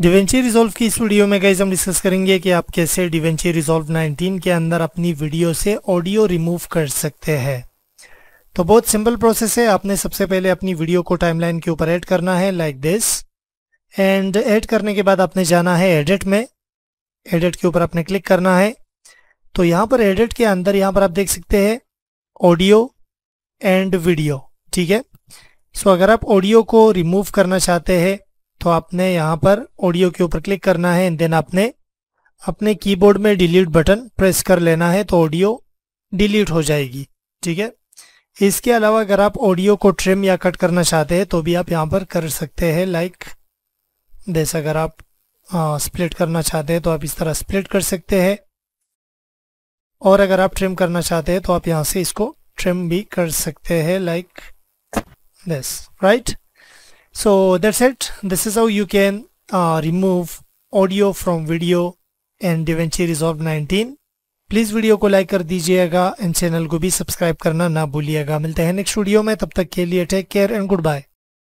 डिवेंची resolve की इस video में गाइज हम डिस्कस करेंगे कि आप कैसे डिवेंची रिजोल्व 19 के अंदर अपनी वीडियो से ऑडियो रिमूव कर सकते हैं तो बहुत सिंपल प्रोसेस है आपने सबसे पहले अपनी वीडियो को टाइमलाइन के ऊपर ऐड करना है लाइक दिस एंड ऐड करने के बाद आपने जाना है एडिट में एडिट के ऊपर आपने क्लिक करना है तो यहाँ पर एडिट के अंदर यहाँ पर आप देख सकते हैं ऑडियो एंड वीडियो ठीक है सो so, अगर आप ऑडियो को रिमूव करना चाहते हैं तो आपने यहाँ पर ऑडियो के ऊपर क्लिक करना है एंड देन आपने अपने कीबोर्ड में डिलीट बटन प्रेस कर लेना है तो ऑडियो डिलीट हो जाएगी ठीक है इसके अलावा अगर आप ऑडियो को ट्रिम या कट करना चाहते हैं तो भी आप यहाँ पर कर सकते हैं लाइक जैसे अगर आप स्प्लिट करना चाहते हैं तो आप इस तरह स्प्लिट कर सकते हैं और अगर आप ट्रिम करना चाहते हैं तो आप यहाँ से इसको ट्रिम भी कर सकते हैं like this right So that's it. This is how you can uh, remove audio from video and DaVinci resolve 19 please video को लाइक कर दीजिएगा एंड चैनल को भी सब्सक्राइब करना ना भूलिएगा मिलते हैं नेक्स्ट वीडियो में तब तक के लिए take care and good bye